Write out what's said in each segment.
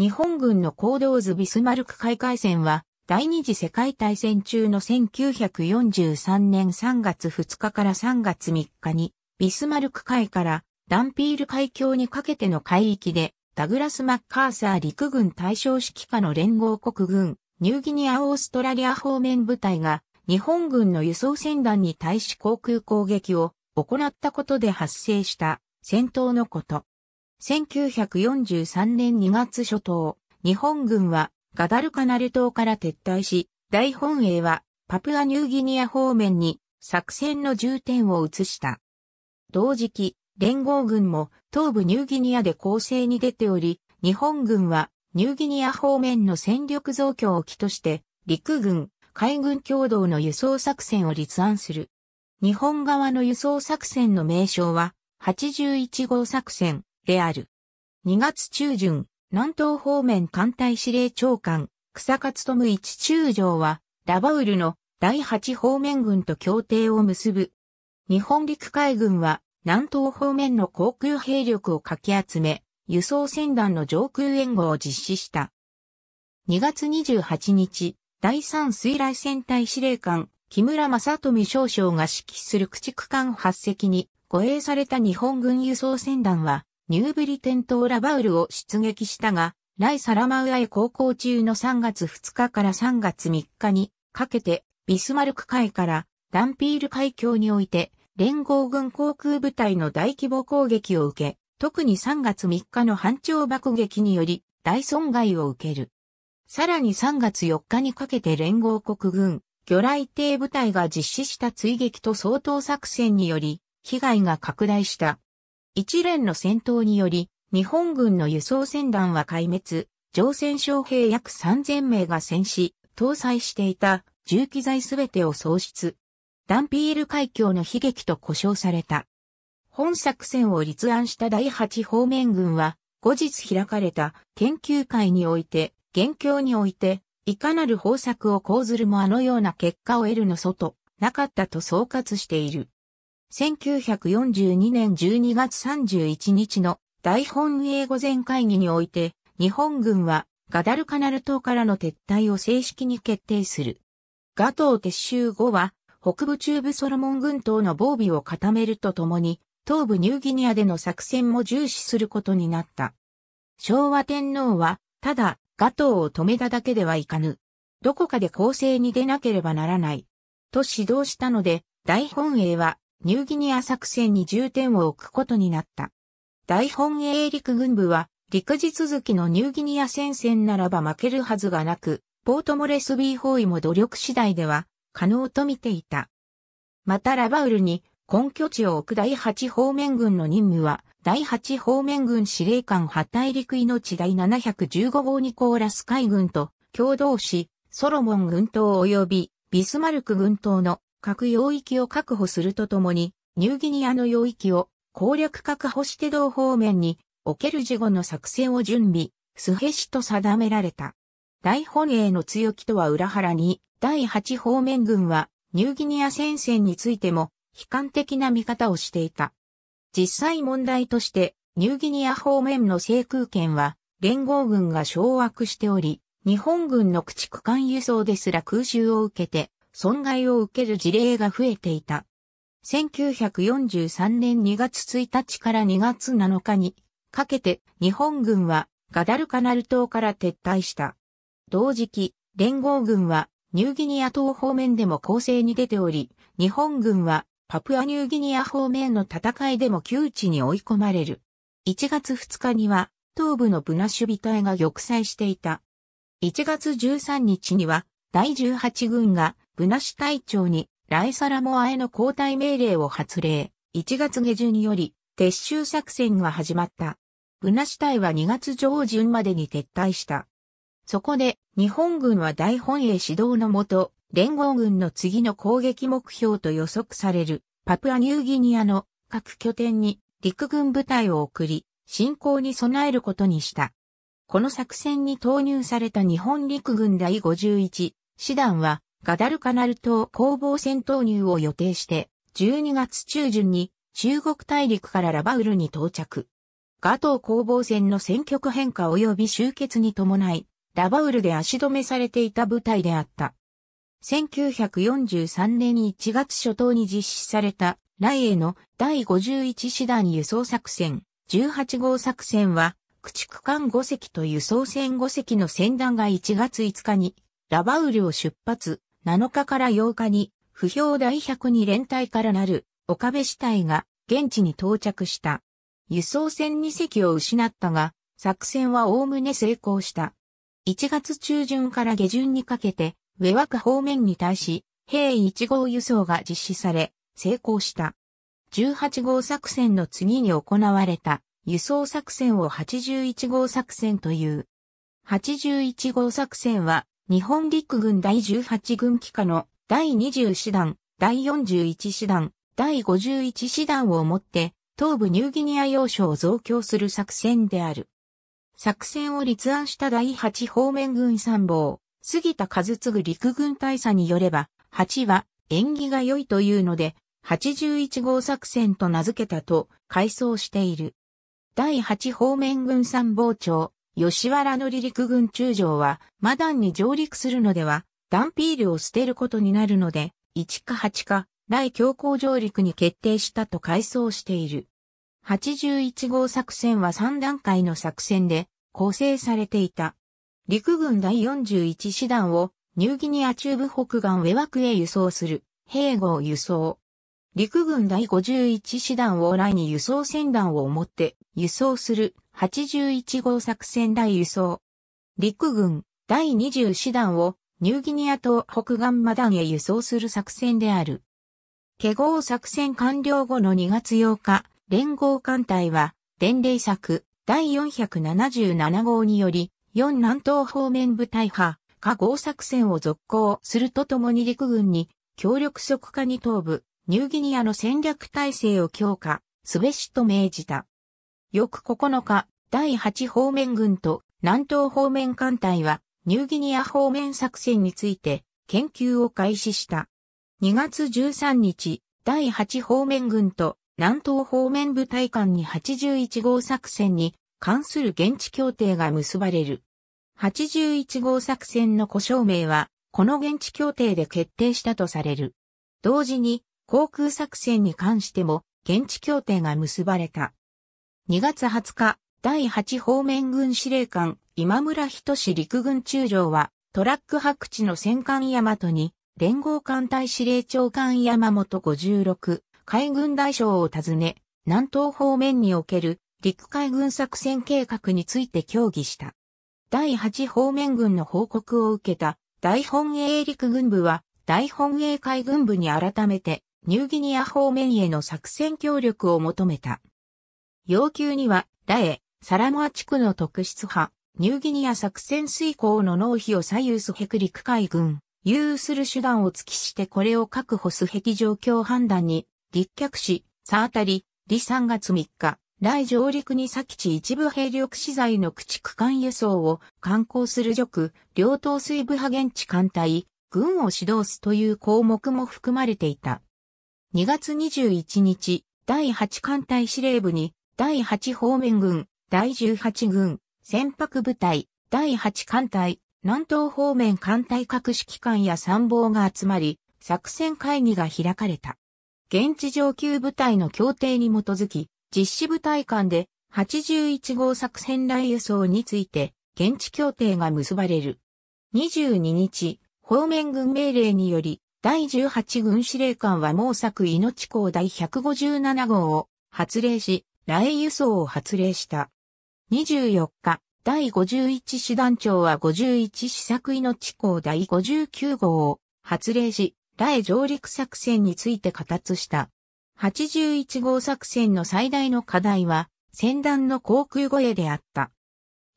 日本軍の行動図ビスマルク海海戦は、第二次世界大戦中の1943年3月2日から3月3日に、ビスマルク海からダンピール海峡にかけての海域で、ダグラス・マッカーサー陸軍大将指揮下の連合国軍、ニューギニア・オーストラリア方面部隊が、日本軍の輸送船団に対し航空攻撃を行ったことで発生した戦闘のこと。1943年2月初頭、日本軍はガダルカナル島から撤退し、大本営はパプアニューギニア方面に作戦の重点を移した。同時期、連合軍も東部ニューギニアで攻勢に出ており、日本軍はニューギニア方面の戦力増強を機として、陸軍、海軍共同の輸送作戦を立案する。日本側の輸送作戦の名称は、81号作戦、である。2月中旬、南東方面艦隊司令長官、草勝富一中将は、ラバウルの第8方面軍と協定を結ぶ。日本陸海軍は、南東方面の航空兵力をかき集め、輸送船団の上空援護を実施した。2月28日、第3水雷戦隊司令官、木村正富少将が指揮する駆逐艦8隻に護衛された日本軍輸送船団は、ニューブリテントーラバウルを出撃したが、ライ・サラマウアへ航行中の3月2日から3月3日にかけて、ビスマルク海からダンピール海峡において、連合軍航空部隊の大規模攻撃を受け、特に3月3日の反調爆撃により大損害を受ける。さらに3月4日にかけて連合国軍、魚雷艇部隊が実施した追撃と相当作戦により、被害が拡大した。一連の戦闘により、日本軍の輸送船団は壊滅、乗船将兵約3000名が戦死、搭載していた重機材すべてを喪失。ダンピール海峡の悲劇と呼称された。本作戦を立案した第8方面軍は、後日開かれた研究会において、現況において、いかなる方策を講ずるもあのような結果を得るの外、なかったと総括している。1942年12月31日の大本営御前会議において、日本軍はガダルカナル島からの撤退を正式に決定する。ガトー撤収後は、北部中部ソロモン群島の防備を固めるとともに、東部ニューギニアでの作戦も重視することになった。昭和天皇は、ただ、ガトーを止めただけではいかぬ。どこかで攻勢に出なければならない。と指導したので、大本営はニューギニア作戦に重点を置くことになった。大本営陸軍部は、陸地続きのニューギニア戦線ならば負けるはずがなく、ポートモレスビー包囲も努力次第では可能と見ていた。またラバウルに根拠地を置く第8方面軍の任務は、第8方面軍司令官八大陸命第715号ニコーラス海軍と共同し、ソロモン軍島及びビスマルク軍島の各領域を確保するとともに、ニューギニアの領域を攻略確保して同方面における事後の作戦を準備、スヘシと定められた。大本営の強気とは裏腹に、第8方面軍はニューギニア戦線についても悲観的な見方をしていた。実際問題として、ニューギニア方面の制空権は連合軍が掌握しており、日本軍の駆逐艦輸送ですら空襲を受けて損害を受ける事例が増えていた。1943年2月1日から2月7日にかけて日本軍はガダルカナル島から撤退した。同時期、連合軍はニューギニア島方面でも攻勢に出ており、日本軍はパプアニューギニア方面の戦いでも窮地に追い込まれる。1月2日には東部のブナシュビ隊が玉砕していた。1月13日には第18軍がブナシ隊長に、ライサラモアへの交代命令を発令。1月下旬により、撤収作戦が始まった。ブナシ隊は2月上旬までに撤退した。そこで、日本軍は大本営指導のもと、連合軍の次の攻撃目標と予測される、パプアニューギニアの各拠点に陸軍部隊を送り、進攻に備えることにした。この作戦に投入された日本陸軍第51師団は、ガダルカナル島攻防戦投入を予定して、12月中旬に中国大陸からラバウルに到着。ガトー攻防戦の戦局変化及び終結に伴い、ラバウルで足止めされていた部隊であった。1943年1月初頭に実施された、来への第51師団輸送作戦、18号作戦は、駆逐艦5隻と輸送船5隻の船団が1月5日にラバウルを出発、7日から8日に、不評第102連隊からなる岡部支隊が現地に到着した。輸送船2隻を失ったが、作戦はおおむね成功した。1月中旬から下旬にかけて、上枠方面に対し、兵1号輸送が実施され、成功した。18号作戦の次に行われた、輸送作戦を81号作戦という。81号作戦は、日本陸軍第18軍機下の第20師団、第41師団、第51師団をもって、東部ニューギニア要所を増強する作戦である。作戦を立案した第8方面軍参謀、杉田和次陸軍大佐によれば、8は縁起が良いというので、81号作戦と名付けたと回想している。第8方面軍参謀長、吉原の離陸軍中将は、マダンに上陸するのでは、ダンピールを捨てることになるので、1か8か、来強行上陸に決定したと回想している。81号作戦は3段階の作戦で構成されていた。陸軍第41師団をニューギニア中部北岸ウェワクへ輸送する、併合輸送。陸軍第51師団を来に輸送船団をもって輸送する81号作戦大輸送。陸軍第20師団をニューギニア島北岸マダ団へ輸送する作戦である。華合作戦完了後の2月8日、連合艦隊は伝令作第477号により、4南東方面部隊派、華合作戦を続行するとともに陸軍に協力即下に東部、ニューギニアの戦略体制を強化、すべしと命じた。翌9日、第8方面軍と南東方面艦隊は、ニューギニア方面作戦について研究を開始した。2月13日、第8方面軍と南東方面部隊間に81号作戦に関する現地協定が結ばれる。81号作戦の故障名は、この現地協定で決定したとされる。同時に、航空作戦に関しても現地協定が結ばれた。2月20日、第8方面軍司令官今村仁志陸軍中将はトラック白地の戦艦大和に連合艦隊司令長官山本56海軍大将を訪ね、南東方面における陸海軍作戦計画について協議した。第8方面軍の報告を受けた大本営陸軍部は大本営海軍部に改めてニューギニア方面への作戦協力を求めた。要求には、ラエ、サラモア地区の特質派、ニューギニア作戦遂行の納費を左右すヘクリク海軍、有する手段を突きしてこれを確保す壁状況判断に、立脚し、さあたり、リ3月3日、来上陸に先地一部兵力資材の駆逐艦輸送を観光する塾、両党水部派現地艦隊、軍を指導すという項目も含まれていた。2月21日、第8艦隊司令部に、第8方面軍、第18軍、船舶部隊、第8艦隊、南東方面艦隊各指揮官や参謀が集まり、作戦会議が開かれた。現地上級部隊の協定に基づき、実施部隊間で81号作戦来輸送について、現地協定が結ばれる。22日、方面軍命令により、第18軍司令官は毛作命港第157号を発令し、雷輸送を発令した。24日、第51師団長は51師作命港第59号を発令し、雷上陸作戦について加達した。81号作戦の最大の課題は、戦団の航空護衛であった。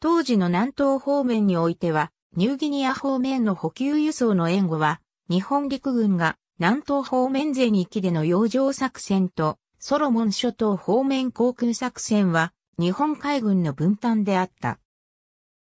当時の南東方面においては、ニューギニア方面の補給輸送の援護は、日本陸軍が南東方面全域での洋上作戦とソロモン諸島方面航空作戦は日本海軍の分担であった。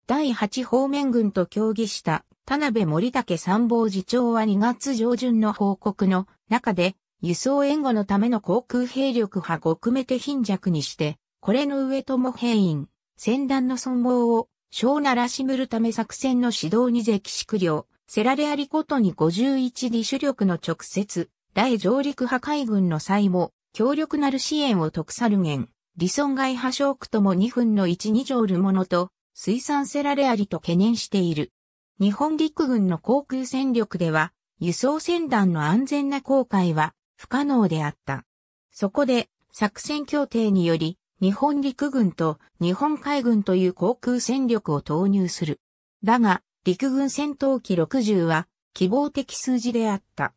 第8方面軍と協議した田辺森武参謀次長は2月上旬の報告の中で輸送援護のための航空兵力派極めて貧弱にして、これの上とも兵員、戦団の存亡を小ならしむるため作戦の指導に是非縮量、セラレアリコトに 51D 主力の直接、大上陸派海軍の際も、強力なる支援を特サルゲン、理損害破傷区とも2分の12乗るものと、水産セラレアリと懸念している。日本陸軍の航空戦力では、輸送船団の安全な航海は不可能であった。そこで、作戦協定により、日本陸軍と日本海軍という航空戦力を投入する。だが、陸軍戦闘機60は希望的数字であった。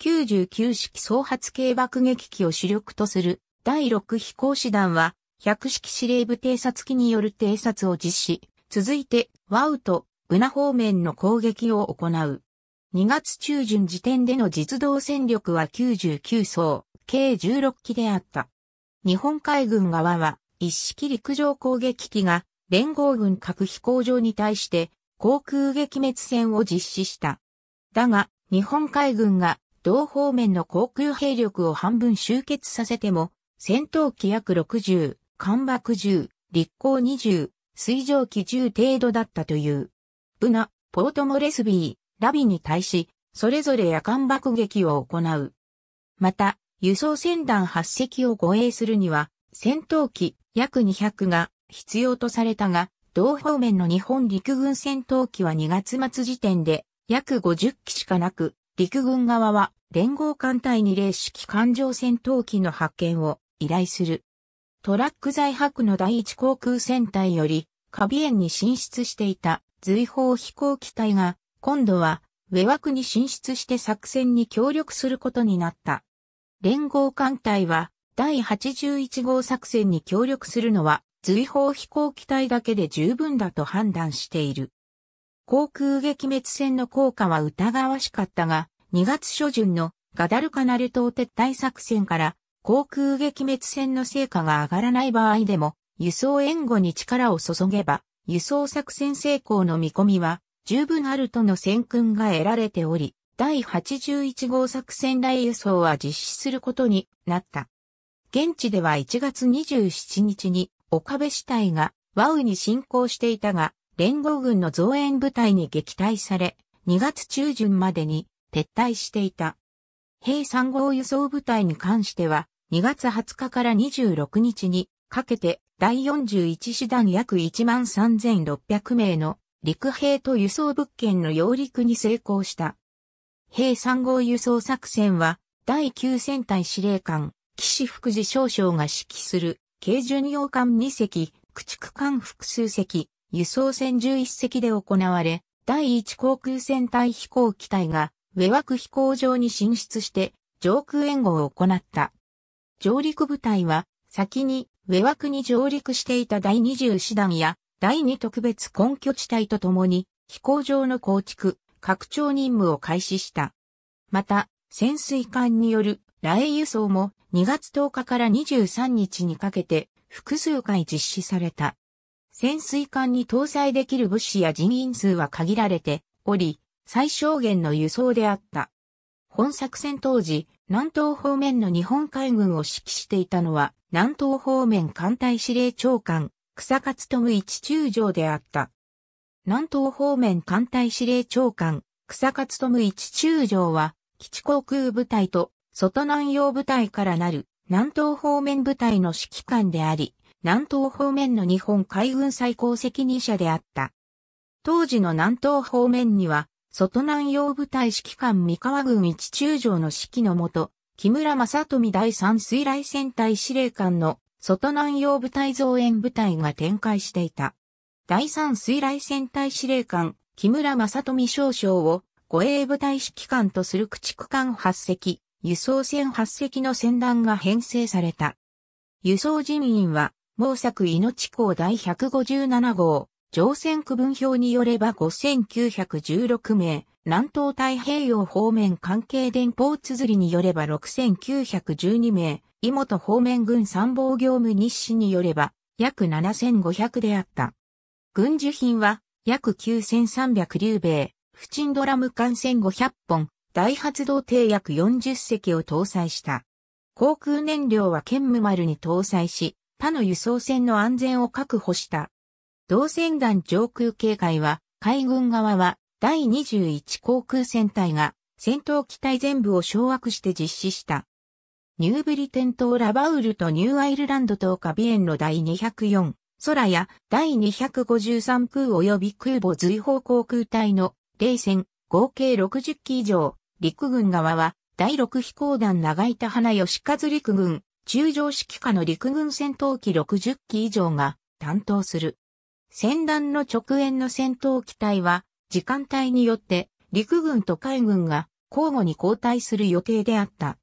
99式総発系爆撃機を主力とする第6飛行士団は100式司令部偵察機による偵察を実施。続いて、ワウとウナ方面の攻撃を行う。2月中旬時点での実動戦力は99層、計16機であった。日本海軍側は、一式陸上攻撃機が連合軍各飛行場に対して航空撃滅戦を実施した。だが、日本海軍が同方面の航空兵力を半分集結させても、戦闘機約60、艦爆10、立航20、水蒸気10程度だったという。ブナ、ポートモレスビー、ラビに対し、それぞれ夜間爆撃を行う。また、輸送船団8隻を護衛するには、戦闘機約200が必要とされたが、同方面の日本陸軍戦闘機は2月末時点で約50機しかなく、陸軍側は連合艦隊に零式艦上戦闘機の発見を依頼する。トラック在泊の第一航空戦隊より、カビエンに進出していた随砲飛行機隊が、今度は、上枠に進出して作戦に協力することになった。連合艦隊は、第81号作戦に協力するのは、随砲飛行機体だけで十分だと判断している。航空撃滅戦の効果は疑わしかったが、2月初旬のガダルカナル島撤退作戦から航空撃滅戦の成果が上がらない場合でも輸送援護に力を注げば輸送作戦成功の見込みは十分あるとの戦訓が得られており、第81号作戦来輸送は実施することになった。現地では1月27日に岡部市隊がワウに侵攻していたが、連合軍の増援部隊に撃退され、2月中旬までに撤退していた。兵3号輸送部隊に関しては、2月20日から26日にかけて第41師団約13,600名の陸兵と輸送物件の揚陸に成功した。兵3号輸送作戦は第9戦隊司令官、岸福次少将が指揮する軽巡洋艦2隻、駆逐艦複数隻、輸送船11隻で行われ、第1航空戦隊飛行機隊が、上枠飛行場に進出して、上空援護を行った。上陸部隊は、先に上枠に上陸していた第20師団や、第2特別根拠地帯とともに、飛行場の構築、拡張任務を開始した。また、潜水艦による雷輸送も2月10日から23日にかけて複数回実施された。潜水艦に搭載できる物資や人員数は限られており、最小限の輸送であった。本作戦当時、南東方面の日本海軍を指揮していたのは、南東方面艦隊司令長官、草勝富一中将であった。南東方面艦隊司令長官、草勝富一中将は、基地航空部隊と外南洋部隊からなる南東方面部隊の指揮官であり、南東方面の日本海軍最高責任者であった。当時の南東方面には、外南洋部隊指揮官三河軍一中将の指揮のもと、木村正富第三水雷戦隊司令官の外南洋部隊増援部隊が展開していた。第三水雷戦隊司令官木村正富少将を護衛部隊指揮官とする駆逐艦8隻、輸送船8隻の船団が編成された。輸送人員は、毛作命港第157号、乗船区分表によれば5916名、南東太平洋方面関係電報綴りによれば6912名、井本方面軍参謀業務日誌によれば約7500であった。軍需品は約9300流米、不沈ドラム艦1500本、大発動艇約40隻を搭載した。航空燃料は剣務丸に搭載し、他の輸送船の安全を確保した。同船団上空警戒は、海軍側は第21航空戦隊が戦闘機体全部を掌握して実施した。ニューブリテン島ラバウルとニューアイルランド島カビエンの第204、空や第253空及び空母随方航空隊の冷戦合計60機以上陸軍側は、第6飛行団長板花義和陸軍、中上指揮下の陸軍戦闘機60機以上が担当する。戦団の直縁の戦闘機体は、時間帯によって陸軍と海軍が交互に交代する予定であった。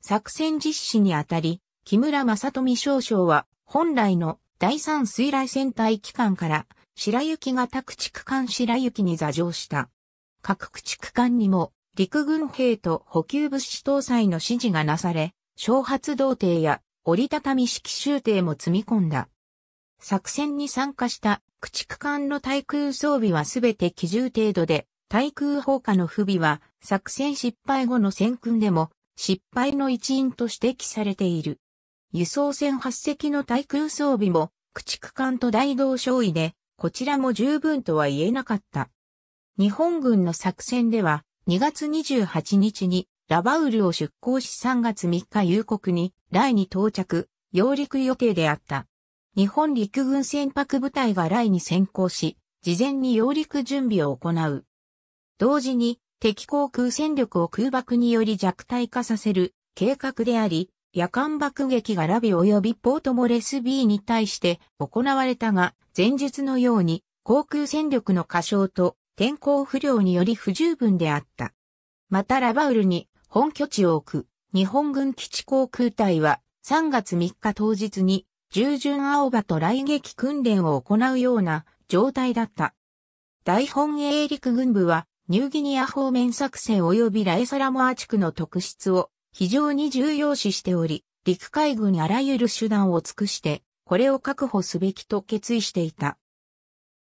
作戦実施にあたり、木村正富少将は本来の第三水雷戦隊機関から白雪が宅地区間白雪に座乗した。各駆逐艦にも陸軍兵と補給物資搭載の指示がなされ、小発動艇や折りたたみ式集艇も積み込んだ。作戦に参加した駆逐艦の対空装備はすべて機銃程度で、対空砲火の不備は作戦失敗後の戦訓でも失敗の一因と指摘されている。輸送船8隻の対空装備も駆逐艦と大同少尉で、こちらも十分とは言えなかった。日本軍の作戦では2月28日にラバウルを出港し3月3日夕刻に、ライに到着、揚陸予定であった。日本陸軍船舶部隊がライに先行し、事前に揚陸準備を行う。同時に、敵航空戦力を空爆により弱体化させる計画であり、夜間爆撃がラビ及びポートモレス B に対して行われたが、前述のように航空戦力の過小と天候不良により不十分であった。またラバウルに本拠地を置く日本軍基地航空隊は3月3日当日に従順青葉と来撃訓練を行うような状態だった。大本営陸軍部はニューギニア方面作戦及びラエサラモア地区の特質を非常に重要視しており、陸海軍あらゆる手段を尽くして、これを確保すべきと決意していた。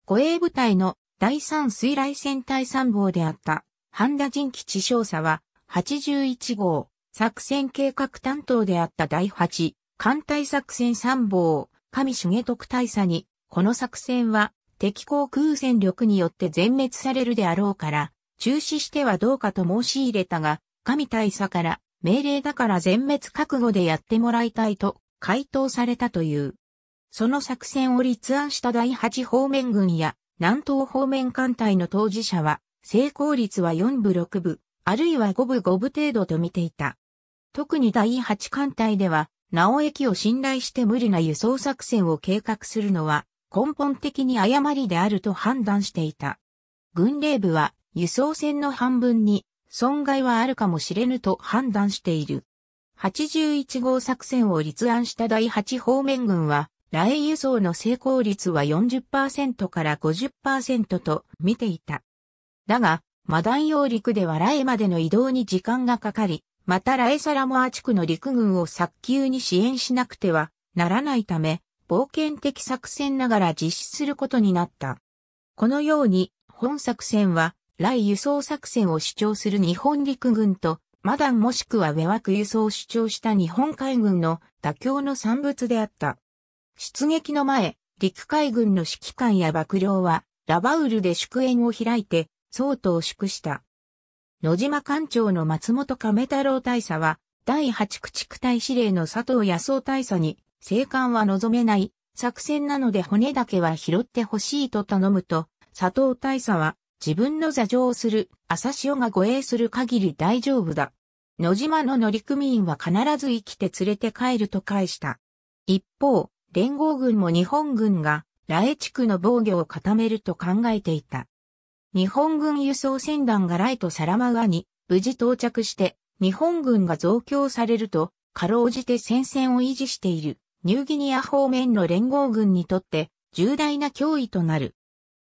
護衛部隊の第三水雷戦隊参謀であった、半田人地少佐は、81号、作戦計画担当であった第8、艦隊作戦参謀、神重徳大佐に、この作戦は、敵航空戦力によって全滅されるであろうから、中止してはどうかと申し入れたが、神大佐から、命令だから全滅覚悟でやってもらいたいと、回答されたという。その作戦を立案した第8方面軍や、南東方面艦隊の当事者は、成功率は4部6部、あるいは5部5部程度と見ていた。特に第8艦隊では、直駅を信頼して無理な輸送作戦を計画するのは、根本的に誤りであると判断していた。軍令部は、輸送船の半分に、損害はあるかもしれぬと判断している。81号作戦を立案した第8方面軍は、雷輸送の成功率は40%から50%と見ていた。だが、マダン洋陸ではラエまでの移動に時間がかかり、またラエサラモア地区の陸軍を早急に支援しなくてはならないため、冒険的作戦ながら実施することになった。このように、本作戦は、来輸送作戦を主張する日本陸軍と、マダンもしくはワク輸送を主張した日本海軍の妥協の産物であった。出撃の前、陸海軍の指揮官や幕僚は、ラバウルで祝宴を開いて、相当祝した。野島艦長の松本亀太郎大佐は、第八駆逐隊司令の佐藤康夫大佐に、生還は望めない、作戦なので骨だけは拾ってほしいと頼むと、佐藤大佐は、自分の座上をする、朝潮が護衛する限り大丈夫だ。野島の乗組員は必ず生きて連れて帰ると返した。一方、連合軍も日本軍がラエ地区の防御を固めると考えていた。日本軍輸送船団がライとサラマウアに無事到着して日本軍が増強されると、かろうじて戦線を維持しているニューギニア方面の連合軍にとって重大な脅威となる。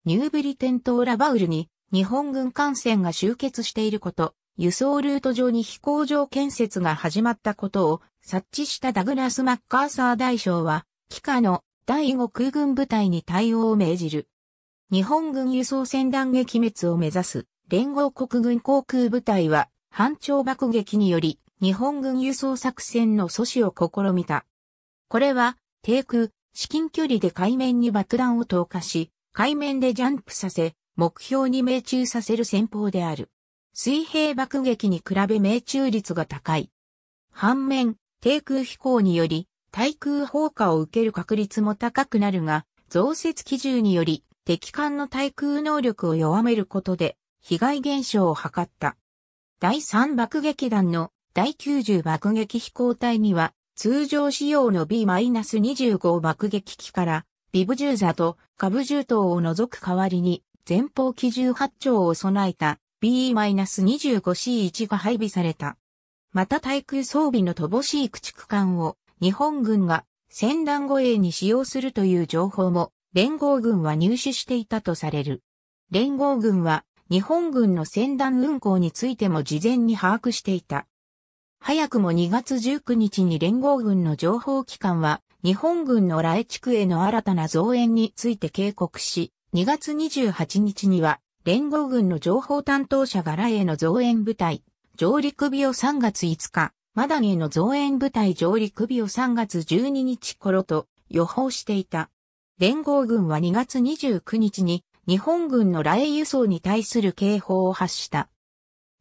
ニューブリテン島ラバウルに日本軍艦船が集結していること、輸送ルート上に飛行場建設が始まったことを察知したダグラス・マッカーサー大将は帰化の第5空軍部隊に対応を命じる。日本軍輸送船団撃滅を目指す連合国軍航空部隊は、反潮爆撃により、日本軍輸送作戦の阻止を試みた。これは、低空、至近距離で海面に爆弾を投下し、海面でジャンプさせ、目標に命中させる戦法である。水平爆撃に比べ命中率が高い。反面、低空飛行により、対空砲火を受ける確率も高くなるが、増設機銃により敵艦の対空能力を弱めることで被害減少を図った。第3爆撃団の第90爆撃飛行隊には通常仕様の B-25 爆撃機からビブ銃座と下部銃塔を除く代わりに前方機銃8丁を備えた B-25C1 が配備された。また対空装備の乏しい駆逐艦を日本軍が戦乱護衛に使用するという情報も連合軍は入手していたとされる。連合軍は日本軍の戦乱運行についても事前に把握していた。早くも2月19日に連合軍の情報機関は日本軍の来地区への新たな増援について警告し、2月28日には連合軍の情報担当者がラへの増援部隊、上陸日を3月5日、マダニの増援部隊上陸日を3月12日頃と予報していた。連合軍は2月29日に日本軍の雷輸送に対する警報を発した。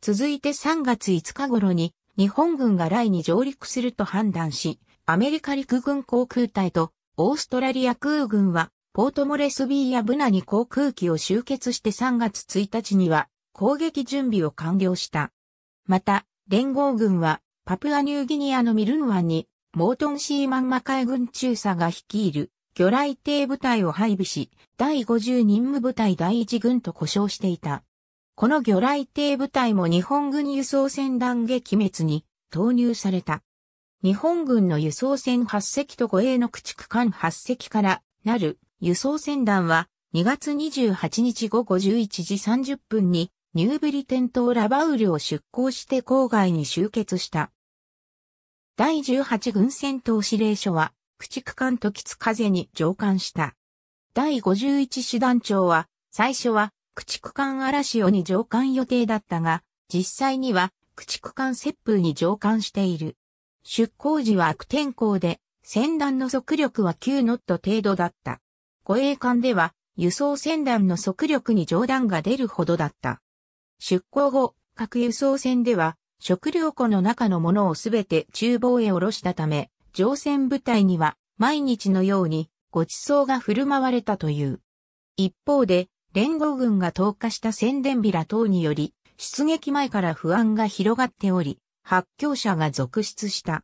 続いて3月5日頃に日本軍が雷に上陸すると判断し、アメリカ陸軍航空隊とオーストラリア空軍はポートモレスビーやブナに航空機を集結して3月1日には攻撃準備を完了した。また、連合軍はパプアニューギニアのミルン湾に、モートン・シーマンマ海軍中佐が率いる、魚雷艇部隊を配備し、第50任務部隊第1軍と呼称していた。この魚雷艇部隊も日本軍輸送船弾撃滅に投入された。日本軍の輸送船8隻と護衛の駆逐艦8隻からなる輸送船団は2月28日午後11時30分にニューブリテントラバウルを出港して郊外に集結した。第18軍戦闘司令所は、駆逐艦時津風に上艦した。第51師団長は、最初は、駆逐艦嵐尾に上艦予定だったが、実際には、駆逐艦接風に上艦している。出港時は悪天候で、船団の速力は9ノット程度だった。護衛艦では、輸送船団の速力に上段が出るほどだった。出港後、各輸送船では、食料庫の中のものをすべて厨房へ下ろしたため、乗船部隊には毎日のようにご馳走が振る舞われたという。一方で、連合軍が投下した宣伝ビラ等により、出撃前から不安が広がっており、発狂者が続出した。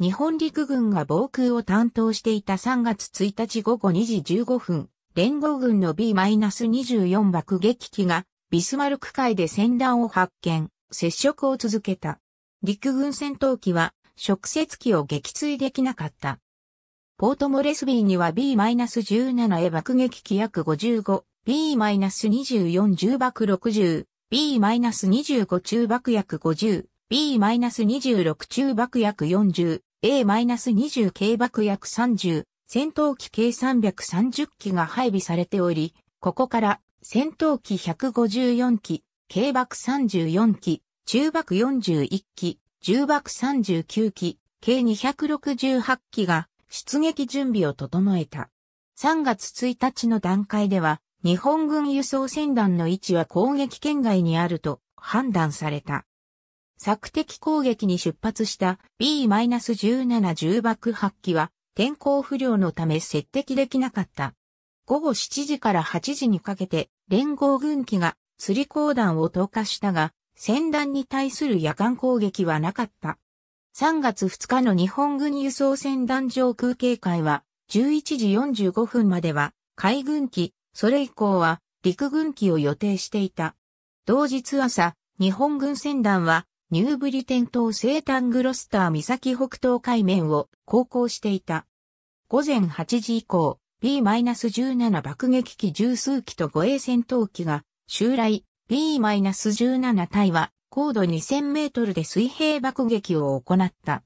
日本陸軍が防空を担当していた3月1日午後2時15分、連合軍の B-24 爆撃機がビスマルク海で船団を発見。接触を続けた。陸軍戦闘機は直接機を撃墜できなかった。ポートモレスビーには B-17A 爆撃機約55、B-24 重爆60、B-25 中爆約50、B-26 中爆約40、A-20 軽爆約30、戦闘機計330機が配備されており、ここから戦闘機154機、軽爆34機、中爆41機、重爆39機、計268機が出撃準備を整えた。3月1日の段階では、日本軍輸送船団の位置は攻撃圏外にあると判断された。索敵攻撃に出発した B-17 重爆8機は天候不良のため接敵できなかった。午後7時から8時にかけて連合軍機が釣り鋼弾を投下したが、戦弾に対する夜間攻撃はなかった。3月2日の日本軍輸送船団上空警戒は、11時45分までは海軍機、それ以降は陸軍機を予定していた。同日朝、日本軍船団はニューブリテン島西端グロスター岬北東海面を航行していた。午前8時以降、B-17 爆撃機十数機と護衛戦闘機が襲来 B-17 隊は高度2000メートルで水平爆撃を行った。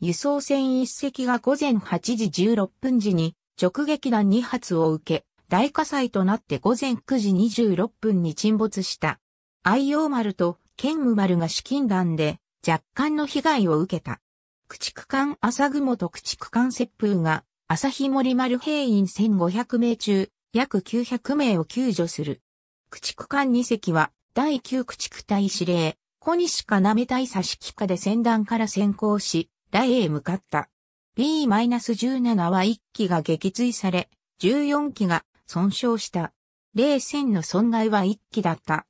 輸送船一隻が午前8時16分時に直撃弾2発を受け、大火災となって午前9時26分に沈没した。愛用丸と剣武丸が資金弾で若干の被害を受けた。駆逐艦朝雲と駆逐艦接風が朝日森丸兵員1500名中約900名を救助する。駆逐艦2隻は、第9駆逐隊司令、小西かなめ大佐指揮下で船団から先行し、大へ向かった。B-17 は1機が撃墜され、14機が損傷した。0戦の損害は1機だった。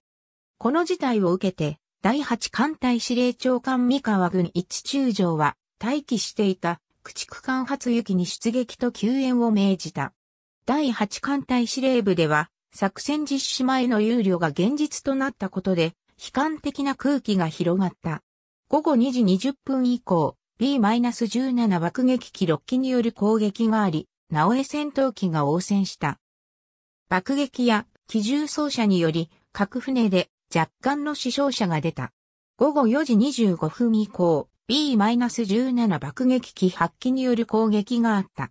この事態を受けて、第8艦隊司令長官三河軍一中将は、待機していた駆逐艦初行きに出撃と救援を命じた。第8艦隊司令部では、作戦実施前の憂慮が現実となったことで、悲観的な空気が広がった。午後2時20分以降、B-17 爆撃機6機による攻撃があり、直江戦闘機が応戦した。爆撃や機銃装車により、各船で若干の死傷者が出た。午後4時25分以降、B-17 爆撃機8機による攻撃があった。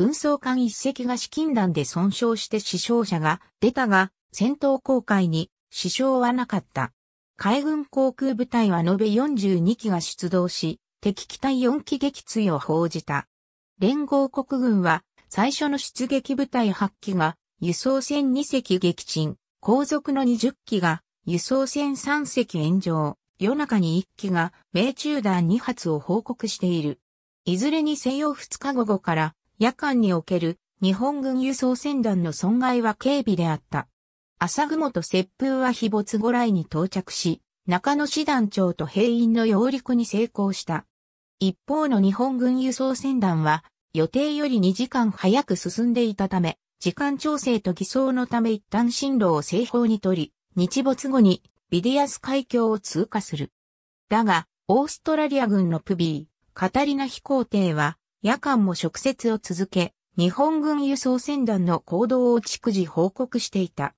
運送艦一隻が資金弾で損傷して死傷者が出たが、戦闘航海に死傷はなかった。海軍航空部隊は延べ42機が出動し、敵機体4機撃墜を報じた。連合国軍は最初の出撃部隊8機が輸送船2隻撃沈、後続の20機が輸送船3隻炎上、夜中に1機が命中弾2発を報告している。いずれにせよ2日午後から夜間における日本軍輸送船団の損害は軽微であった。朝雲と接風は日没後来に到着し、中野師団長と兵員の揚陸に成功した。一方の日本軍輸送船団は、予定より2時間早く進んでいたため、時間調整と偽装のため一旦進路を西方にとり、日没後にビディアス海峡を通過する。だが、オーストラリア軍のプビー、カタリナ飛行艇は、夜間も直接を続け、日本軍輸送船団の行動を逐次報告していた。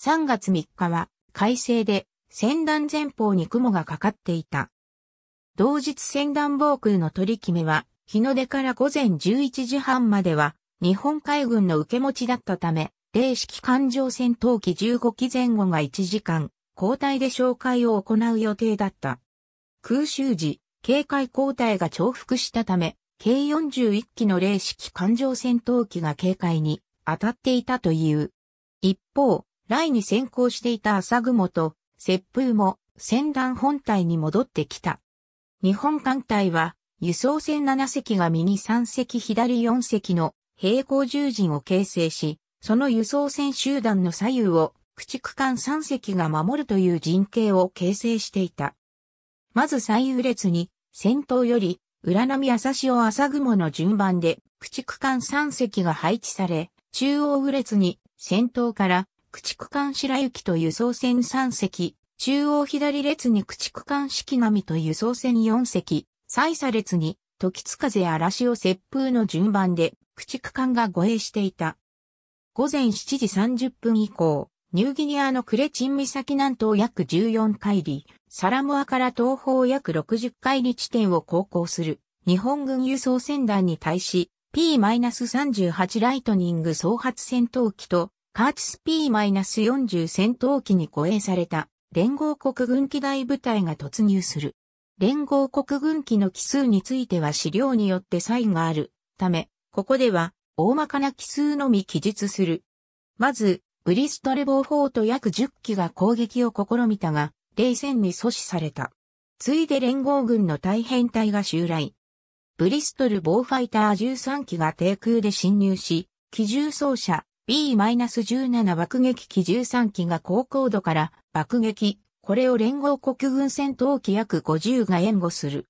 3月3日は、快晴で、船団前方に雲がかかっていた。同日船団防空の取り決めは、日の出から午前11時半までは、日本海軍の受け持ちだったため、零式艦上戦闘機15機前後が1時間、交代で紹介を行う予定だった。空襲時、警戒交代が重複したため、計41機の零式艦上戦闘機が警戒に当たっていたという。一方、雷に先行していた朝雲と雪風も戦団本体に戻ってきた。日本艦隊は輸送船7隻が右3隻左4隻の平行十陣を形成し、その輸送船集団の左右を駆逐艦3隻が守るという陣形を形成していた。まず左右列に、戦闘より浦波朝潮朝雲の順番で、駆逐艦3隻が配置され、中央右列に、先頭から、駆逐艦白雪と輸送船3隻、中央左列に駆逐艦四季並と輸送船4隻、最左列に、時津風嵐を接風の順番で、駆逐艦が護衛していた。午前7時30分以降、ニューギニアのクレチン岬南東約14海里、サラモアから東方約60海里地点を航行する日本軍輸送船団に対し P-38 ライトニング総発戦闘機とカーチス P-40 戦闘機に護衛された連合国軍機大部隊が突入する。連合国軍機の機数については資料によって差異があるため、ここでは大まかな機数のみ記述する。まず、ブリストル・ボーフォート約10機が攻撃を試みたが、冷戦に阻止された。ついで連合軍の大変隊が襲来。ブリストルボーファイター13機が低空で侵入し、機銃装車 B-17 爆撃機13機が高高度から爆撃、これを連合国軍戦闘機約50が援護する。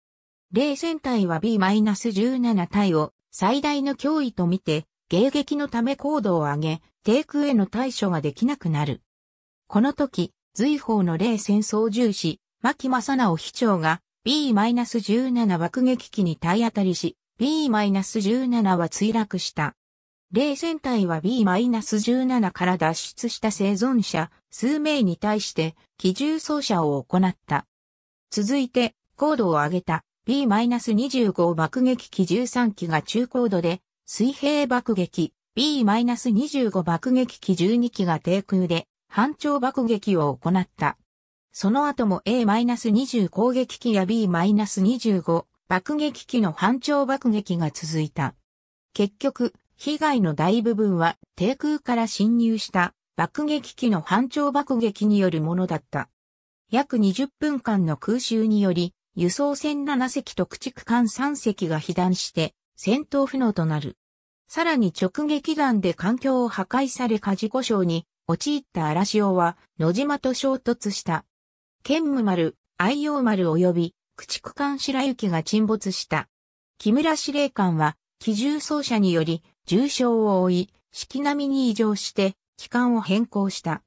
冷戦隊は B-17 隊を最大の脅威とみて迎撃のため高度を上げ、低空への対処ができなくなる。この時、随法の霊戦争重視、牧正直市長が B-17 爆撃機に体当たりし、B-17 は墜落した。霊戦隊は B-17 から脱出した生存者数名に対して機銃掃射を行った。続いて、高度を上げた B-25 爆撃機13機が中高度で水平爆撃 B-25 爆撃機12機が低空で反調爆撃を行った。その後も A-20 攻撃機や B-25 爆撃機の反調爆撃が続いた。結局、被害の大部分は低空から侵入した爆撃機の反調爆撃によるものだった。約20分間の空襲により、輸送船7隻と駆逐艦3隻が被弾して戦闘不能となる。さらに直撃弾で環境を破壊され火事故障に陥った荒潮は野島と衝突した。剣武丸、愛用丸及び駆逐艦白雪が沈没した。木村司令官は機銃奏者により重傷を負い、式並みに異常して機関を変更した。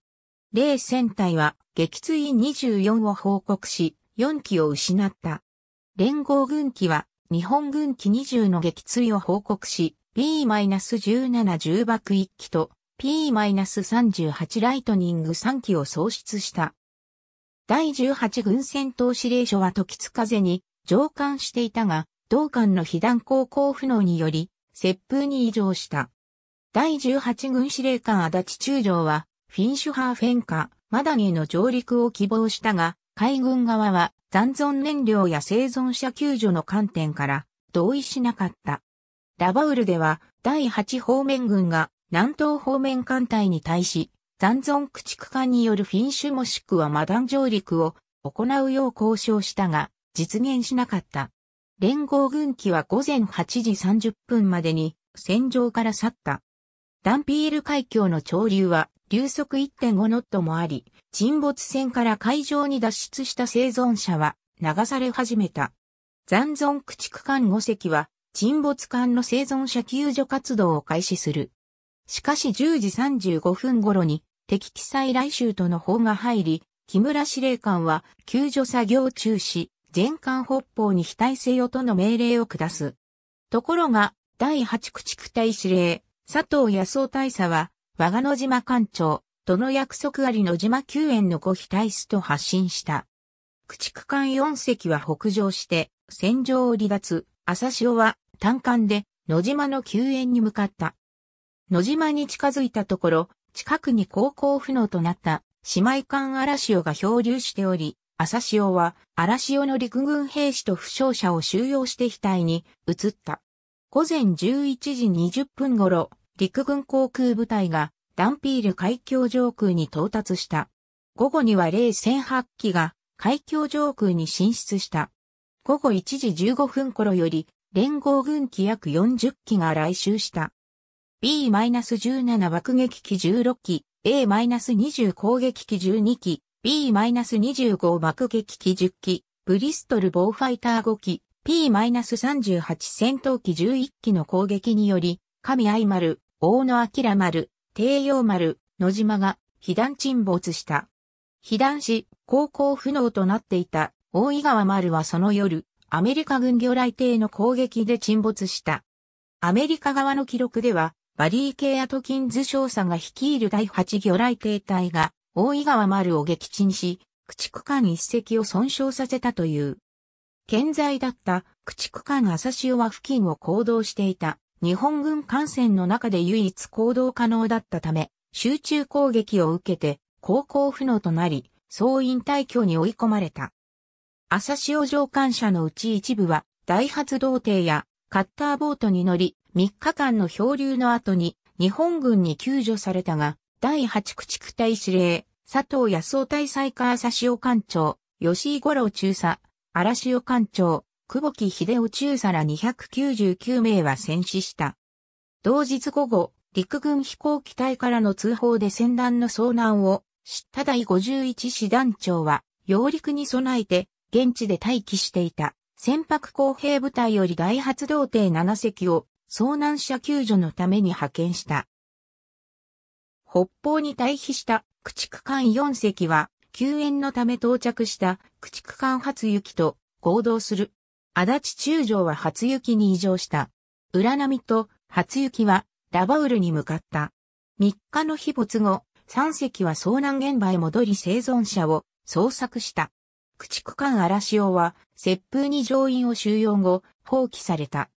零戦隊は撃墜24を報告し、4機を失った。連合軍機は日本軍機20の撃墜を報告し、P-17 重爆1機と P-38 ライトニング3機を喪失した。第18軍戦闘司令所は時津風に上艦していたが、同艦の被弾航行不能により、接風に異常した。第18軍司令官足立中将は、フィンシュハーフェンカ、マダニへの上陸を希望したが、海軍側は残存燃料や生存者救助の観点から同意しなかった。ラバウルでは第8方面軍が南東方面艦隊に対し残存駆逐艦によるフィンシュもしくはマダン上陸を行うよう交渉したが実現しなかった。連合軍機は午前8時30分までに戦場から去った。ダンピール海峡の潮流は流速1.5ノットもあり、沈没船から海上に脱出した生存者は流され始めた。残存駆逐艦5隻は沈没艦の生存者救助活動を開始する。しかし10時35分頃に敵機載来襲との砲が入り、木村司令官は救助作業中止、全艦北方に非対せよとの命令を下す。ところが、第8駆逐隊司令、佐藤康夫大佐は、我が野島艦長、その約束あり野島救援のご非対すと発信した。駆逐艦4隻は北上して、戦場を離脱、朝潮は単艦で野島の救援に向かった。野島に近づいたところ、近くに航行不能となった姉妹艦荒潮が漂流しており、朝潮は荒潮の陸軍兵士と負傷者を収容して額に移った。午前11時20分頃、陸軍航空部隊がダンピール海峡上空に到達した。午後には0戦8機が海峡上空に進出した。午後1時15分頃より連合軍機約40機が来襲した。B-17 爆撃機16機、A-20 攻撃機12機、B-25 爆撃機10機、ブリストル防ファイター5機、P-38 戦闘機11機の攻撃により、神愛丸、大野明丸、帝陽丸、野島が、被弾沈没した。被弾し、航行不能となっていた、大井川丸はその夜、アメリカ軍魚雷艇の攻撃で沈没した。アメリカ側の記録では、バリー・ケアトキンズ少佐が率いる第8魚雷艇隊が、大井川丸を撃沈し、駆逐艦一隻を損傷させたという。健在だった駆逐艦朝潮は付近を行動していた。日本軍艦船の中で唯一行動可能だったため、集中攻撃を受けて、航行不能となり、総員退去に追い込まれた。朝潮上艦車のうち一部は、大発動艇やカッターボートに乗り、3日間の漂流の後に日本軍に救助されたが、第8駆逐隊司令、佐藤康夫大佐以下朝潮艦長、吉井五郎中佐、荒潮艦長、久保木秀夫中佐ら299名は戦死した。同日午後、陸軍飛行機隊からの通報で戦団の遭難を知った第51師団長は、揚陸に備えて、現地で待機していた、船舶工兵部隊より大発動艇7隻を、遭難者救助のために派遣した。北方に退避した、駆逐艦4隻は、救援のため到着した、駆逐艦初雪と合同する。足立中将は初雪に異常した。浦波と初雪はラバウルに向かった。3日の日没後、三隻は遭難現場へ戻り生存者を捜索した。駆逐艦荒潮は、接風に乗員を収容後、放棄された。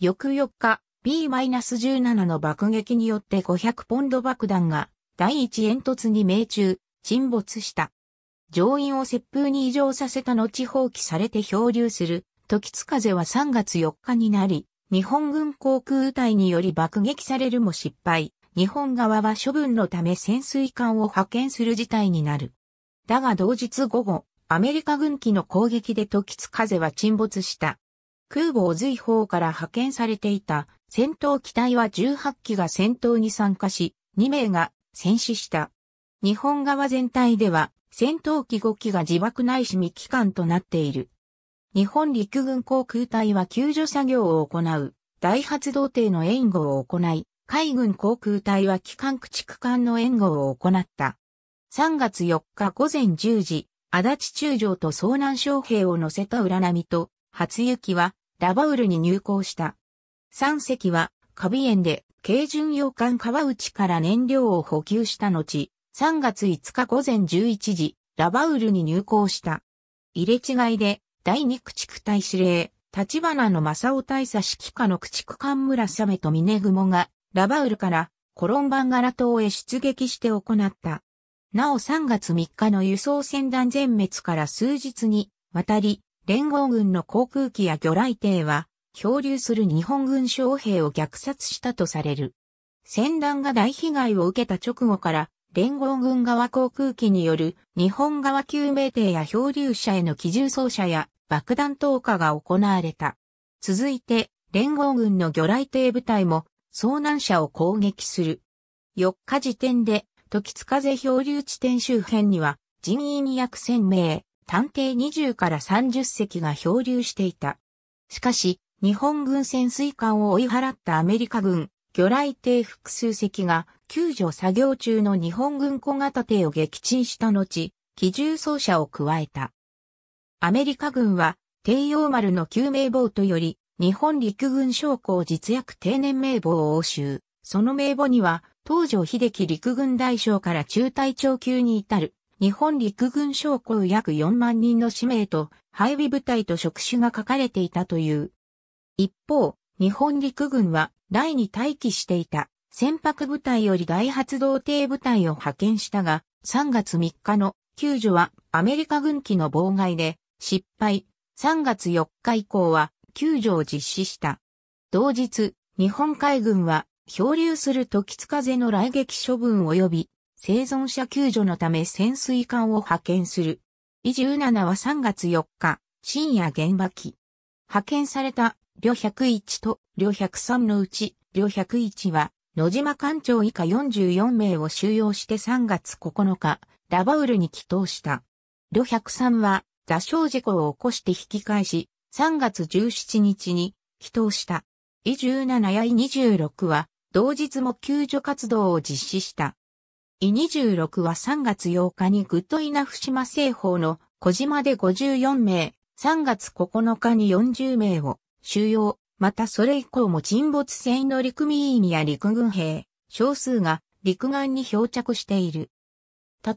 翌4日、B-17 の爆撃によって500ポンド爆弾が第一煙突に命中、沈没した。乗員を接風に異常させた後放棄されて漂流する時津風は3月4日になり、日本軍航空隊により爆撃されるも失敗、日本側は処分のため潜水艦を派遣する事態になる。だが同日午後、アメリカ軍機の攻撃で時津風は沈没した。空母随方から派遣されていた戦闘機体は18機が戦闘に参加し、2名が戦死した。日本側全体では戦闘機5機が自爆ないし未帰還となっている。日本陸軍航空隊は救助作業を行う、大発動艇の援護を行い、海軍航空隊は機関駆逐艦の援護を行った。3月4日午前10時、足立中将と遭難将兵を乗せた浦波と、初雪は、ラバウルに入港した。3隻は、カビ園で、軽巡洋艦川内から燃料を補給した後、3月5日午前11時、ラバウルに入港した。入れ違いで、第二駆逐隊司令、立花の正雄大佐指揮下の駆逐艦村サメと峰雲が、ラバウルからコロンバンガラ島へ出撃して行った。なお3月3日の輸送船団全滅から数日に渡り、連合軍の航空機や魚雷艇は、漂流する日本軍将兵を虐殺したとされる。船団が大被害を受けた直後から、連合軍側航空機による日本側救命艇や漂流者への機銃走者や爆弾投下が行われた。続いて、連合軍の魚雷艇部隊も遭難者を攻撃する。4日時点で、時津風漂流地点周辺には人員約1000名、探偵20から30隻が漂流していた。しかし、日本軍潜水艦を追い払ったアメリカ軍、魚雷艇複数隻が救助作業中の日本軍小型艇を撃沈した後、機銃奏者を加えた。アメリカ軍は、帝王丸の救命ボートより、日本陸軍将校実役定年名簿を押収。その名簿には、東条秀樹陸軍大将から中隊長級に至る、日本陸軍将校約4万人の使命と、配備部隊と職種が書かれていたという。一方、日本陸軍は、第二待機していた、船舶部隊より大発動艇部隊を派遣したが、3月3日の救助はアメリカ軍機の妨害で失敗、3月4日以降は救助を実施した。同日、日本海軍は漂流する時津風の来撃処分及び生存者救助のため潜水艦を派遣する。e 十7は3月4日、深夜現場機。派遣された、旅101と旅103のうち、旅101は、野島艦長以下44名を収容して3月9日、ラバウルに帰投した。旅103は、座礁事故を起こして引き返し、3月17日に帰投した。E17 や E26 は同日も救助活動を実施した。E26 は3月8日にグッドイナフ島西方の小島で54名、3月9日に40名を収容、またそれ以降も沈没船の陸民員や陸軍兵、少数が陸岸に漂着している。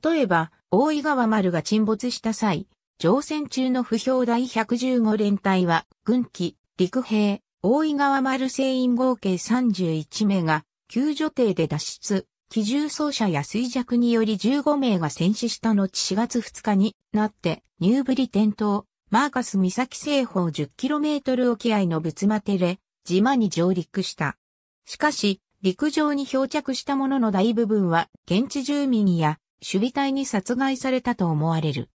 例えば、大井川丸が沈没した際、乗船中の不評第115連隊は、軍機、陸兵、大井川丸船員合計31名が、救助艇で脱出、機銃奏者や衰弱により15名が戦死した後4月2日になって、ニューブリ転倒、マーカス岬西方 10km 沖合の仏間テレ、島に上陸した。しかし、陸上に漂着したものの大部分は、現地住民や守備隊に殺害されたと思われる。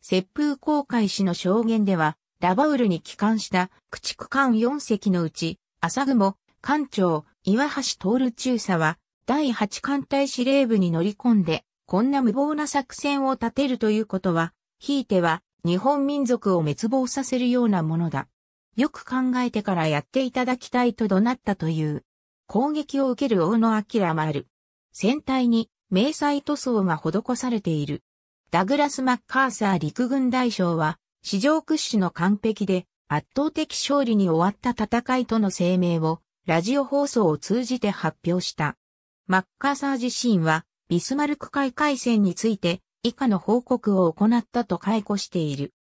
切風公開士の証言では、ラバウルに帰還した駆逐艦4隻のうち、浅雲、艦長、岩橋徹中佐は、第8艦隊司令部に乗り込んで、こんな無謀な作戦を立てるということは、ひいては、日本民族を滅亡させるようなものだ。よく考えてからやっていただきたいと怒鳴ったという。攻撃を受ける大野明丸。船体に、迷彩塗装が施されている。ダグラス・マッカーサー陸軍大将は、史上屈指の完璧で圧倒的勝利に終わった戦いとの声明を、ラジオ放送を通じて発表した。マッカーサー自身は、ビスマルク海海戦について、以下の報告を行ったと解雇している。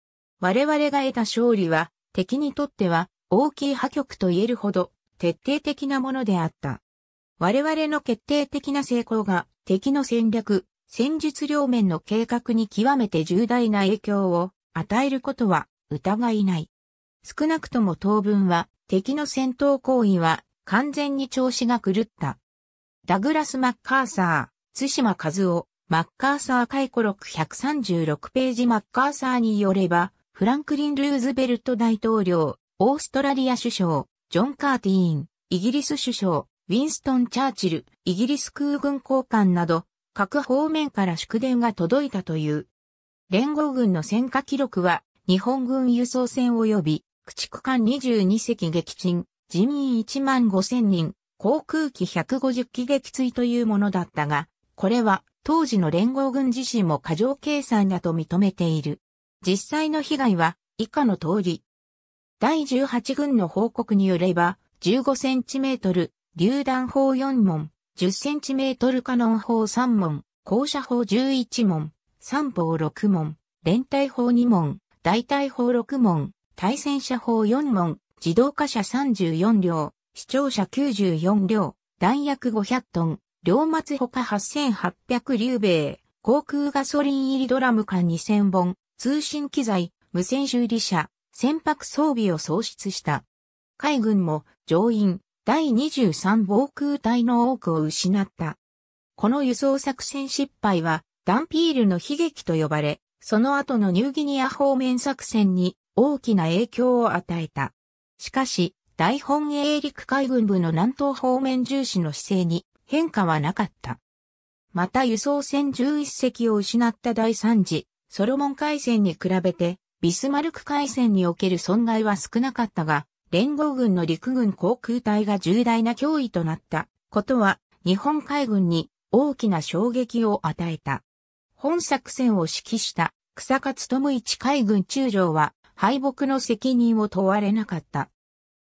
我々が得た勝利は、敵にとっては、大きい破局と言えるほど、徹底的なものであった。我々の決定的な成功が、敵の戦略、戦術両面の計画に極めて重大な影響を与えることは疑いない。少なくとも当分は敵の戦闘行為は完全に調子が狂った。ダグラス・マッカーサー、津島和夫、マッカーサー回顧録136ページマッカーサーによれば、フランクリン・ルーズベルト大統領、オーストラリア首相、ジョン・カーティーン、イギリス首相、ウィンストン・チャーチル、イギリス空軍高官など、各方面から祝電が届いたという。連合軍の戦火記録は、日本軍輸送船及び、駆逐艦22隻撃沈、人員1万5000人、航空機150機撃墜というものだったが、これは当時の連合軍自身も過剰計算だと認めている。実際の被害は以下の通り。第18軍の報告によれば、15センチメートル、榴弾砲4門、10センチメートルカノン砲3門、校舎砲11門、三砲6門、連隊砲2門、大隊砲6門、対戦車砲4門、自動化車34両、視聴者94両、弾薬500トン、両末他8800流米、航空ガソリン入りドラム缶2000本、通信機材、無線修理車、船舶装備を創出した。海軍も乗員、第23防空隊の多くを失った。この輸送作戦失敗は、ダンピールの悲劇と呼ばれ、その後のニューギニア方面作戦に大きな影響を与えた。しかし、大本営陸海軍部の南東方面重視の姿勢に変化はなかった。また輸送船11隻を失った第3次、ソロモン海戦に比べて、ビスマルク海戦における損害は少なかったが、連合軍の陸軍航空隊が重大な脅威となったことは日本海軍に大きな衝撃を与えた。本作戦を指揮した草勝智一海軍中将は敗北の責任を問われなかった。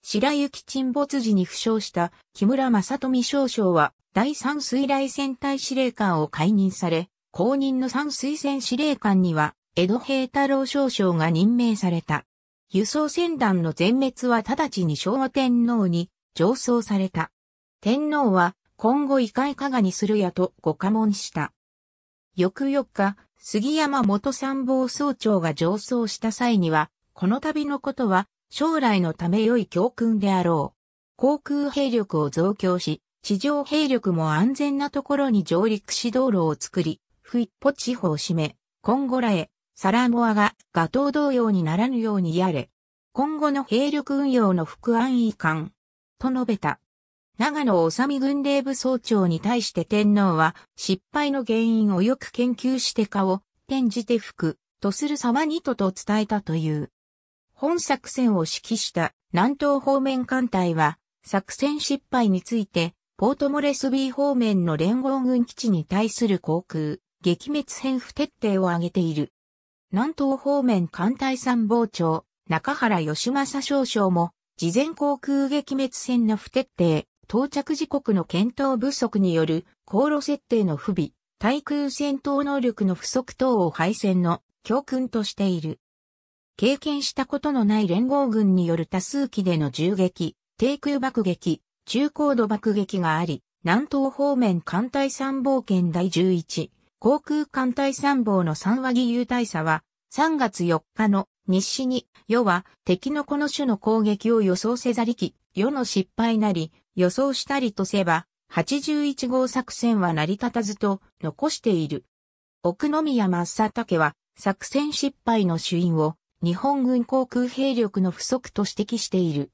白雪沈没時に負傷した木村正富少将は第三水雷戦隊司令官を解任され、後任の三水戦司令官には江戸平太郎少将が任命された。輸送船団の全滅は直ちに昭和天皇に上奏された。天皇は今後異界加賀にするやとご下問した。翌4日、杉山元参謀総長が上奏した際には、この度のことは将来のため良い教訓であろう。航空兵力を増強し、地上兵力も安全なところに上陸し道路を作り、不一歩地方を占め、今後らへサラモアがガトー同様にならぬようにやれ。今後の兵力運用の副安位官。と述べた。長野治美軍令部総長に対して天皇は失敗の原因をよく研究してかを転じて服とする様にとと伝えたという。本作戦を指揮した南東方面艦隊は作戦失敗についてポートモレスビー方面の連合軍基地に対する航空撃滅編不徹底を挙げている。南東方面艦隊参謀長、中原義正少将も、事前航空撃滅戦の不徹底、到着時刻の検討不足による航路設定の不備、対空戦闘能力の不足等を敗戦の教訓としている。経験したことのない連合軍による多数機での銃撃、低空爆撃、中高度爆撃があり、南東方面艦隊参謀権第11、航空艦隊参謀の三和義勇大佐は、3月4日の日誌に、世は敵のこの種の攻撃を予想せざりき、世の失敗なり、予想したりとせば、81号作戦は成り立たずと残している。奥宮正武は作戦失敗の主因を日本軍航空兵力の不足と指摘している。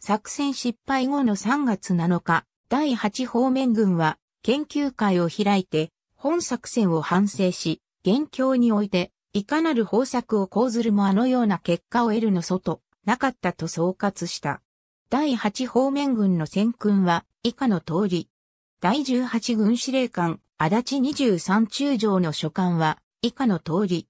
作戦失敗後の3月7日、第8方面軍は研究会を開いて本作戦を反省し、現況において、いかなる方策を講ずるもあのような結果を得るの外、なかったと総括した。第8方面軍の戦訓は、以下の通り。第18軍司令官、足立23中将の所管は、以下の通り。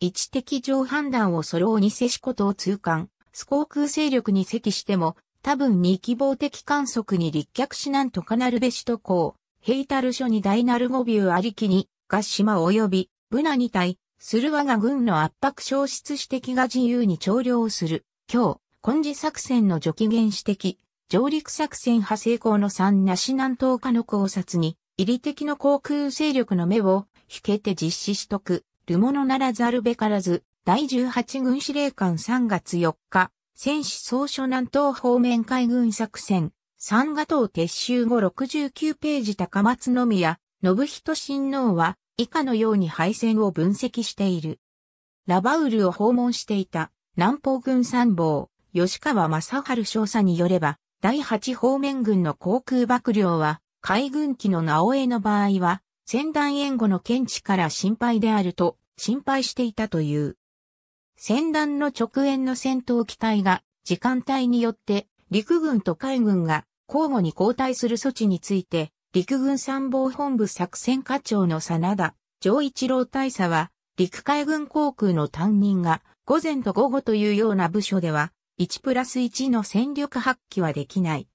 位置的上判断を揃うに接しことを痛感、スコーク勢力に席しても、多分に希望的観測に立脚しなんとかなるべしとこう。ヘイタル書に大なる語尾をありきに、合島及び、ブナに対、する我が軍の圧迫消失指摘が自由に調量する。今日、根治作戦の除期限指摘、上陸作戦派成功の三なし南東下の考察に、入り敵の航空勢力の目を、引けて実施しとく、るものならざるべからず、第十八軍司令官3月4日、戦士総書南東方面海軍作戦、三画等撤収後69ページ高松宮、信人親王は以下のように敗戦を分析している。ラバウルを訪問していた南方軍参謀、吉川正春少佐によれば、第8方面軍の航空幕僚は、海軍機の直江の場合は、戦団援護の検知から心配であると、心配していたという。戦団の直縁の戦闘機体が、時間帯によって、陸軍と海軍が交互に交代する措置について、陸軍参謀本部作戦課長の真田、上一郎大佐は、陸海軍航空の担任が、午前と午後というような部署では、1プラス1の戦力発揮はできない。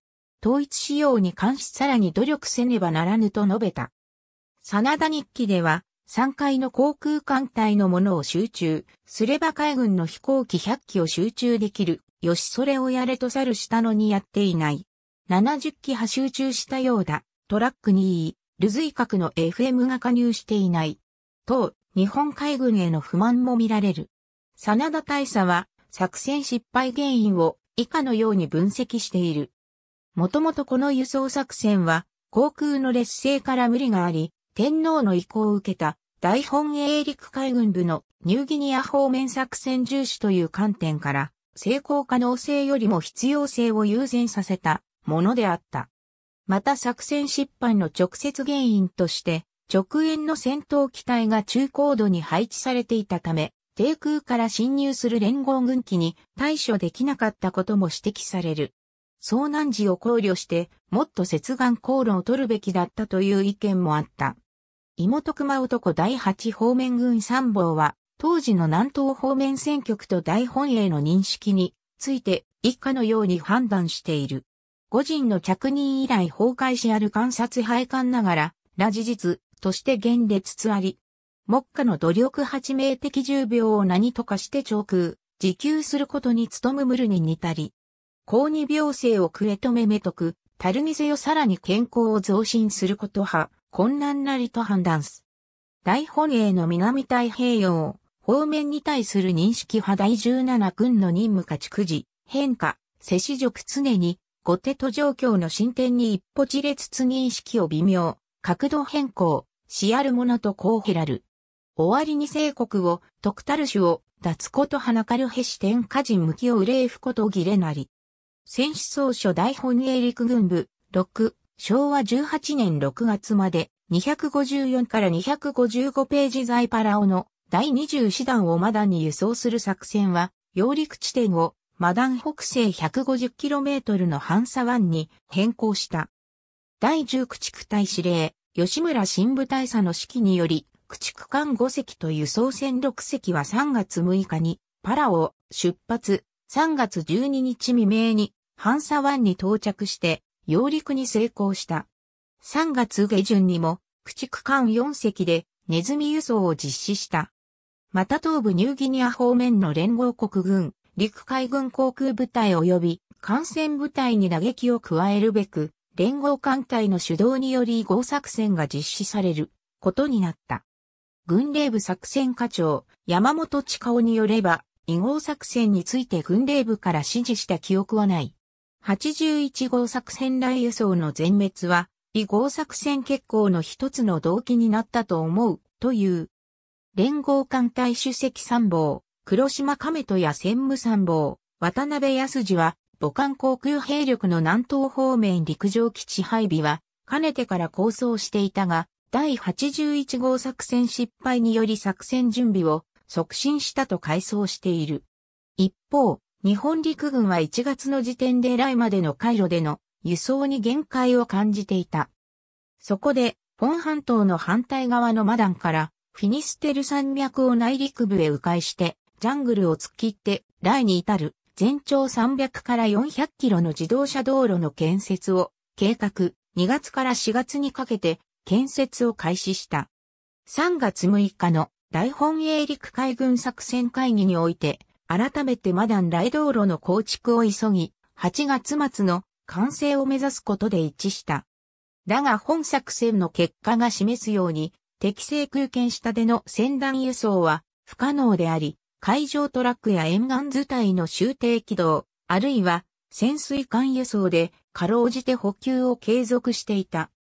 統一仕様に関しさらに努力せねばならぬと述べた。真田日記では、3階の航空艦隊のものを集中、すれば海軍の飛行機100機を集中できる、よしそれをやれと去るしたのにやっていない。70機波集中したようだ。トラック 2E、ルズイ核の FM が加入していない。等、日本海軍への不満も見られる。真田大佐は、作戦失敗原因を以下のように分析している。もともとこの輸送作戦は、航空の劣勢から無理があり、天皇の意向を受けた大本営陸海軍部のニューギニア方面作戦重視という観点から、成功可能性よりも必要性を優先させたものであった。また作戦失敗の直接原因として、直縁の戦闘機体が中高度に配置されていたため、低空から侵入する連合軍機に対処できなかったことも指摘される。遭難時を考慮して、もっと接岸航路を取るべきだったという意見もあった。妹熊男第8方面軍参謀は、当時の南東方面戦局と大本営の認識について以下のように判断している。五人の着任以来崩壊しある観察廃刊ながら、ら事実として現列つつあり、目下の努力八名的重病を何とかして長空、自給することに努む無理に似たり、高二病性をくえとめめとく、たるみせよさらに健康を増進することは、困難なりと判断す。大本営の南太平洋方面に対する認識派第17軍の任務家畜事、変化、摂氏辱常に後手と状況の進展に一歩散列つつ意識を微妙、角度変更、しあるものとこう減らる。終わりに聖国を、徳たる種を、脱こと花かるへし天下人向きを憂えふことぎれなり。戦士総書大本営陸軍部、6、昭和18年6月まで、254から255ページ在パラオの第24弾をまだに輸送する作戦は、揚陸地点をマダン北西 150km のハンサ湾に変更した。第10駆逐隊司令、吉村新部大佐の指揮により、駆逐艦5隻と輸送船6隻は3月6日にパラオ出発、3月12日未明にハンサ湾に到着して揚陸に成功した。3月下旬にも駆逐艦4隻でネズミ輸送を実施した。また東部ニューギニア方面の連合国軍陸海軍航空部隊及び艦船部隊に打撃を加えるべく、連合艦隊の主導により合作戦が実施されることになった。軍令部作戦課長、山本地夫によれば、異合作戦について軍令部から指示した記憶はない。81号作戦来輸送の全滅は、異合作戦決行の一つの動機になったと思う、という。連合艦隊主席参謀、黒島亀戸や専務参謀、渡辺康次は、母艦航空兵力の南東方面陸上基地配備は、かねてから構想していたが、第81号作戦失敗により作戦準備を促進したと回想している。一方、日本陸軍は1月の時点で来までの回路での輸送に限界を感じていた。そこで、本ン半島の反対側のマダンから、フィニステル山脈を内陸部へ迂回して、ジャングルを突っ切って来に至る全長300から400キロの自動車道路の建設を計画2月から4月にかけて建設を開始した。3月6日の大本営陸海軍作戦会議において改めてマダン来道路の構築を急ぎ8月末の完成を目指すことで一致した。だが本作戦の結果が示すように適正空間下での船団輸送は不可能であり、海上トラックや沿岸図体の終底軌道、あるいは潜水艦輸送でかろうじて補給を継続していた。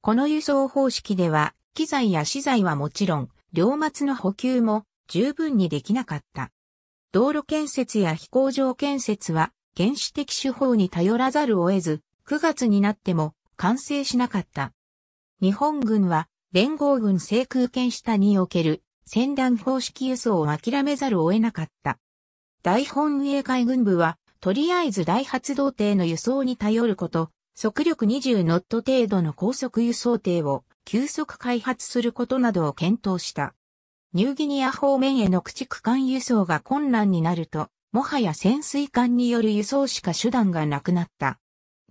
この輸送方式では、機材や資材はもちろん、両末の補給も十分にできなかった。道路建設や飛行場建設は原始的手法に頼らざるを得ず、9月になっても完成しなかった。日本軍は連合軍制空権下における船団方式輸送を諦めざるを得なかった。大本営海軍部は、とりあえず大発動艇の輸送に頼ること、速力20ノット程度の高速輸送艇を急速開発することなどを検討した。ニューギニア方面への駆逐艦輸送が困難になると、もはや潜水艦による輸送しか手段がなくなった。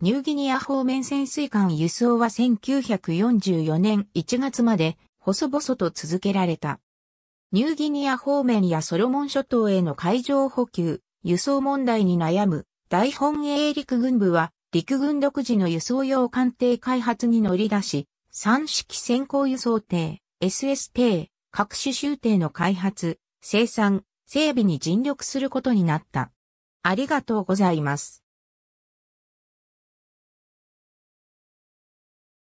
ニューギニア方面潜水艦輸送は1944年1月まで細々と続けられた。ニューギニア方面やソロモン諸島への海上補給、輸送問題に悩む大本営陸軍部は陸軍独自の輸送用艦艇開発に乗り出し、三式先行輸送艇、SS 艇、各種州艇の開発、生産、整備に尽力することになった。ありがとうございます。